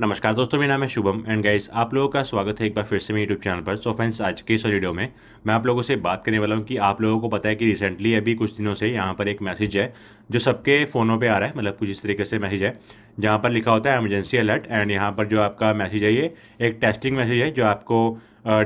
नमस्कार दोस्तों मेरा नाम है शुभम एंड गाइस आप लोगों का स्वागत है एक बार फिर से मेरे यूट्यूब चैनल पर सो फ्रेंड्स आज के इस वीडियो में मैं आप लोगों से बात करने वाला हूँ कि आप लोगों को पता है कि रिसेंटली अभी कुछ दिनों से यहाँ पर एक मैसेज है जो सबके फ़ोनों पे आ रहा है मतलब कुछ इस तरीके से मैसेज है जहाँ पर लिखा होता है एमरजेंसी अलर्ट एंड यहाँ पर जो आपका मैसेज है ये एक टेस्टिंग मैसेज है जो आपको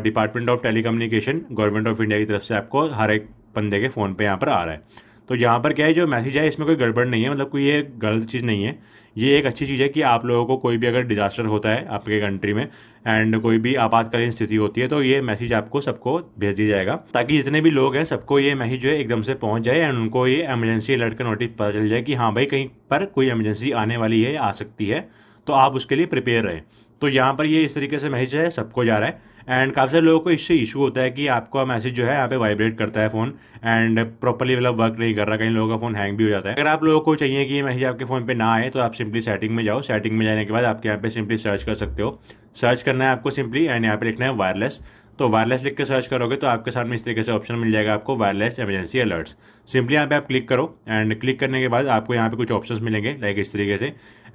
department of telecommunication government of India की तरफ से आपको हर एक बंदे के फ़ोन पर यहाँ पर आ रहा है तो यहाँ पर क्या है जो मैसेज है इसमें कोई गड़बड़ नहीं है मतलब कोई ये गलत चीज़ नहीं है ये एक अच्छी चीज़ है कि आप लोगों को कोई भी अगर डिजास्टर होता है आपके कंट्री में एंड कोई भी आपातकालीन स्थिति होती है तो ये मैसेज आपको सबको भेज दिया जाएगा ताकि जितने भी लोग हैं सबको ये मैसेज जो है एकदम से पहुंच जाए एंड उनको ये एमरजेंसी अलर्ट का नोटिस पता चल जाए कि हाँ भाई कहीं पर कोई एमरजेंसी आने वाली है आ सकती है तो आप उसके लिए प्रिपेयर रहें तो यहाँ पर ये इस तरीके से मैसेज है सबको जा रहा है एंड काफ़ी सारे लोगों को इससे इशू होता है कि आपका मैसेज जो है यहाँ पे वाइब्रेट करता है फोन एंड प्रॉपरली मतलब वर्क नहीं कर रहा कहीं लोगों का फोन हैंग भी हो जाता है अगर आप लोगों को चाहिए कि ये मैसेज आपके फोन पे ना आए तो आप सिंपली सेटिंग में जाओ सेटिंग में जाने के बाद आपके यहाँ पे सिंपली सर्च कर सकते हो सर्च करना है आपको सिंपली एंड यहाँ पे लिखना है वायरलेस तो वायरलेस लिख के सर्च करोगे तो आपके सामने इस तरीके से ऑप्शन मिल जाएगा आपको वायरलेस एमरजेंसी अलर्ट्स सिंपली यहाँ पे आप क्लिक करो एंड क्लिक करने के बाद आपको यहाँ पे कुछ ऑप्शंस मिलेंगे लाइक इस तरीके से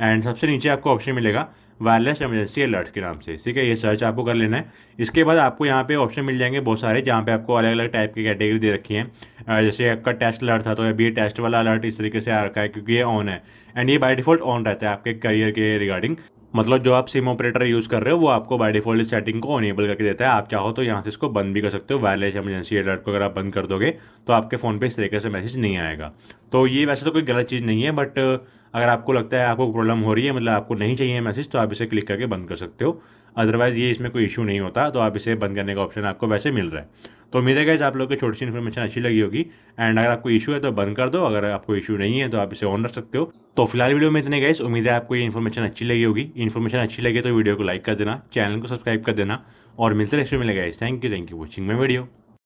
एंड सबसे नीचे आपको ऑप्शन मिलेगा वायरलेस एमरजेंसी अलर्ट के नाम से ठीक है ये सर्च आपको कर लेना है इसके बाद आपको यहाँ पे ऑप्शन मिल जाएंगे बहुत सारे जहाँ पे आपको अलग अलग टाइप की कैटेगरी दे रखी है uh, जैसे आपका टेस्ट अलर्ट था तो अभी टेस्ट वाला अलर्ट इस तरीके से आ रखा है क्योंकि ये ऑन है एंड ये बाय डिफॉल्ट ऑन रहता है आपके करियर के रिगार्डिंग मतलब जो आप सिम ऑपरेटर यूज़ कर रहे हो वो आपको बाय डिफॉल्ट सेटिंग को अनेबल करके देता है आप चाहो तो यहाँ से इसको बंद भी कर सकते हो वायरलेस एमरजेंसी अलर्ट को अगर आप बंद कर दोगे तो आपके फ़ोन पे इस तरीके से मैसेज नहीं आएगा तो ये वैसे तो कोई गलत चीज़ नहीं है बट अगर आपको लगता है आपको प्रॉब्लम हो रही है मतलब आपको नहीं चाहिए मैसेज तो आप इसे क्लिक करके बंद कर सकते हो अदरवाइज़ ये इसमें कोई इशू नहीं होता तो आप इसे बंद करने का ऑप्शन आपको वैसे मिल रहा है तो उम्मीद है आप लोग को छोटी सी इन्फॉर्मेशन अच्छी लगी होगी एंड अगर आपको इशू है तो बंद कर दो अगर आपको इशू नहीं है तो आप इसे ऑन रख सकते हो तो फिलहाल वीडियो में इतने गए उम्मीद है आपको ये इन्फॉर्मेशन अच्छी लगी होगी इन्फॉर्मेशन अच्छी लगी तो वीडियो को लाइक कर देना चैनल को सब्सक्राइब कर देना और मिलते रहे मिलेगा thank you thank you watching my video